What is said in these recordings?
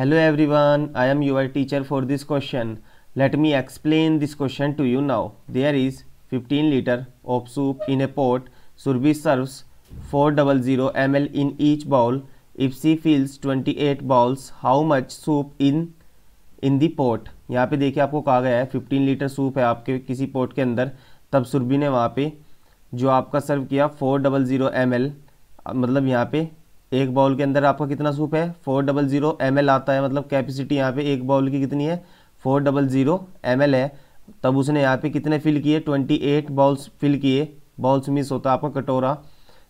hello everyone I am your teacher for this question let me explain this question to you now there is 15 litre of soup in a pot Surbhi serves four double zero M L in each bowl if she fills 28 eight bowls how much soup in in the pot यहाँ पे देखिए आपको कहा गया है fifteen litre soup है आपके किसी पोर्ट के अंदर तब सुरभि ने वहाँ पर जो आपका सर्व किया four double zero M L मतलब यहाँ पे एक बाउल के अंदर आपका कितना सूप है four double zero M L आता है मतलब कैपेसिटी यहाँ पे एक बाउल की कितनी है four double zero M L है तब उसने यहाँ पे कितने फिल किए ट्वेंटी एट बाउल्स फिल किए बाउल्स मिस होता है आपका कटोरा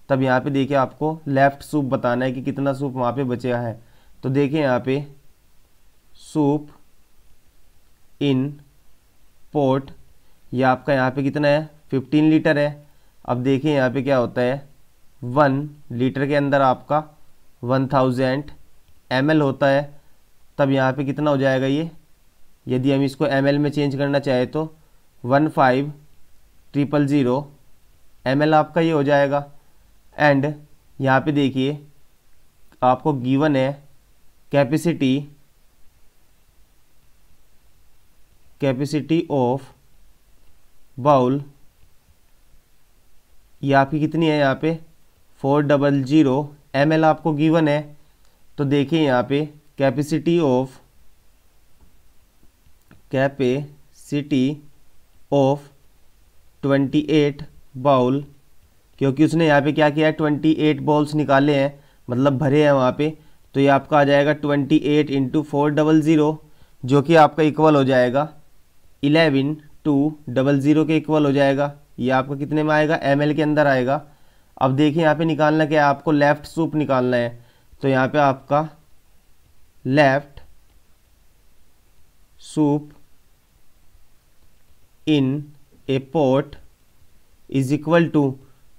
तब यहाँ पे देखिए आपको लेफ़्ट सूप बताना है कि कितना सूप वहाँ पे बचा है तो देखिए यहाँ पे सूप इन पोर्ट ये आपका यहाँ पे कितना है फिफ्टीन लीटर है अब देखिए यहाँ पे क्या होता है वन लीटर के अंदर आपका वन थाउजेंड एम एल होता है तब यहाँ पे कितना हो जाएगा ये यदि हम इसको एम एल में चेंज करना चाहें तो one five triple zero M L आपका ये हो जाएगा एंड यहाँ पे देखिए आपको गिवन है कैपेसिटी कैपेसिटी ऑफ बाउल ये आपकी कितनी है यहाँ पे four double zero M L आपको गिवन है तो देखिए यहाँ पे capacity of capacity of twenty eight bowl क्योंकि उसने यहाँ पे क्या किया है ट्वेंटी एट बॉल्स निकाले हैं मतलब भरे हैं वहाँ पे तो ये आपका आ जाएगा twenty eight into four double zero जो कि आपका इक्वल हो जाएगा इलेवन टू डबल ज़ीरो के इक्वल हो जाएगा ये आपका कितने में आएगा एम के अंदर आएगा अब देखिए यहाँ पे निकालना क्या है आपको लेफ़्ट सूप निकालना है तो यहाँ पे आपका left soup in a pot is equal to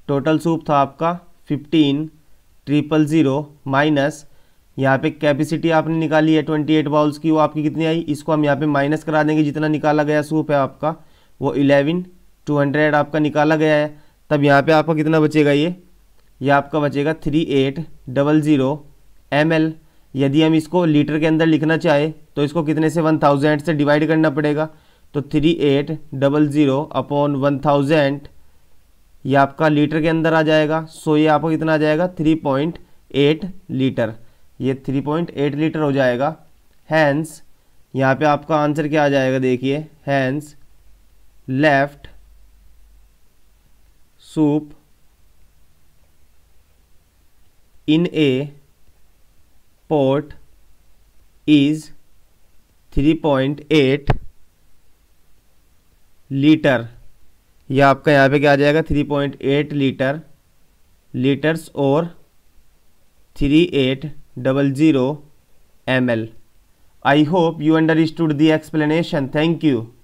total soup था आपका फिफ्टीन ट्रिपल ज़ीरो माइनस यहाँ पे कैपेसिटी आपने निकाली है ट्वेंटी एट बाउल्स की वो आपकी कितनी आई इसको हम यहाँ पे माइनस करा देंगे जितना निकाला गया सूप है आपका वो इलेवन टू हंड्रेड आपका निकाला गया है तब यहाँ पे आपका कितना बचेगा ये ये आपका बचेगा three eight double zero M L यदि हम इसको लीटर के अंदर लिखना चाहें तो इसको कितने से वन थाउजेंड से डिवाइड करना पड़ेगा तो three eight double zero upon one thousand ये आपका लीटर के अंदर आ जाएगा सो ये आपका कितना आ जाएगा थ्री पॉइंट एट लीटर ये थ्री पॉइंट एट लीटर हो जाएगा हैंस यहाँ पे आपका आंसर क्या आ जाएगा देखिए hence left soup in a pot is three point eight litre यह आपका यहाँ पे क्या आ जाएगा three point eight litre litres और three eight double zero M L I hope you understood the explanation thank you